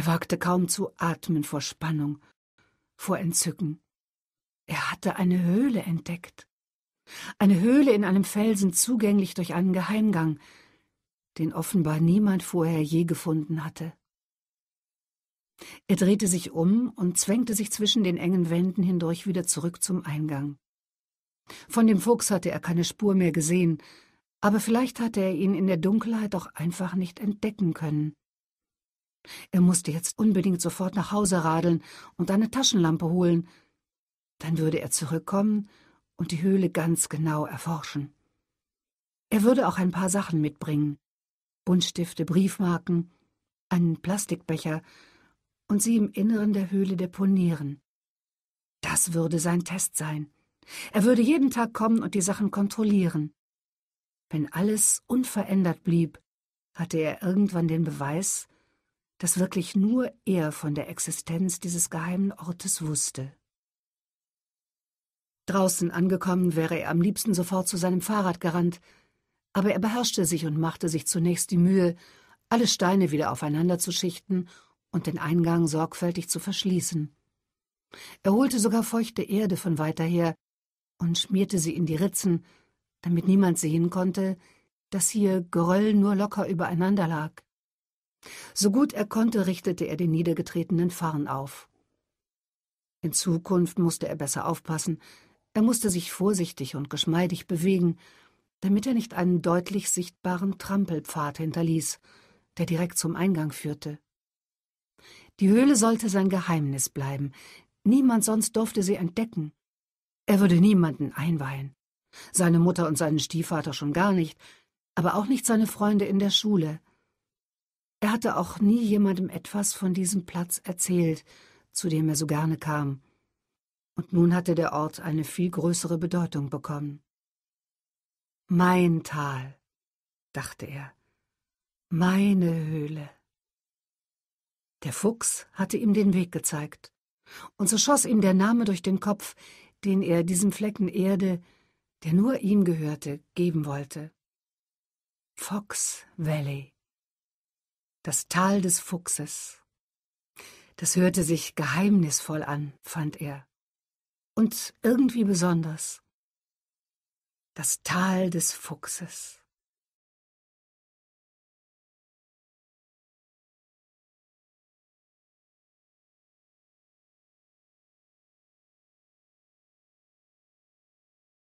Er wagte kaum zu atmen vor Spannung, vor Entzücken. Er hatte eine Höhle entdeckt. Eine Höhle in einem Felsen zugänglich durch einen Geheimgang, den offenbar niemand vorher je gefunden hatte. Er drehte sich um und zwängte sich zwischen den engen Wänden hindurch wieder zurück zum Eingang. Von dem Fuchs hatte er keine Spur mehr gesehen, aber vielleicht hatte er ihn in der Dunkelheit auch einfach nicht entdecken können. Er musste jetzt unbedingt sofort nach Hause radeln und eine Taschenlampe holen. Dann würde er zurückkommen und die Höhle ganz genau erforschen. Er würde auch ein paar Sachen mitbringen. Buntstifte, Briefmarken, einen Plastikbecher und sie im Inneren der Höhle deponieren. Das würde sein Test sein. Er würde jeden Tag kommen und die Sachen kontrollieren. Wenn alles unverändert blieb, hatte er irgendwann den Beweis, dass wirklich nur er von der Existenz dieses geheimen Ortes wusste. Draußen angekommen wäre er am liebsten sofort zu seinem Fahrrad gerannt, aber er beherrschte sich und machte sich zunächst die Mühe, alle Steine wieder aufeinander zu schichten und den Eingang sorgfältig zu verschließen. Er holte sogar feuchte Erde von weiter her und schmierte sie in die Ritzen, damit niemand sehen konnte, dass hier Geröll nur locker übereinander lag. So gut er konnte, richtete er den niedergetretenen Farn auf. In Zukunft musste er besser aufpassen, er musste sich vorsichtig und geschmeidig bewegen, damit er nicht einen deutlich sichtbaren Trampelpfad hinterließ, der direkt zum Eingang führte. Die Höhle sollte sein Geheimnis bleiben, niemand sonst durfte sie entdecken. Er würde niemanden einweihen, seine Mutter und seinen Stiefvater schon gar nicht, aber auch nicht seine Freunde in der Schule, er hatte auch nie jemandem etwas von diesem Platz erzählt, zu dem er so gerne kam. Und nun hatte der Ort eine viel größere Bedeutung bekommen. Mein Tal, dachte er, meine Höhle. Der Fuchs hatte ihm den Weg gezeigt, und so schoss ihm der Name durch den Kopf, den er diesem Flecken Erde, der nur ihm gehörte, geben wollte. Fox Valley das Tal des Fuchses. Das hörte sich geheimnisvoll an, fand er. Und irgendwie besonders. Das Tal des Fuchses.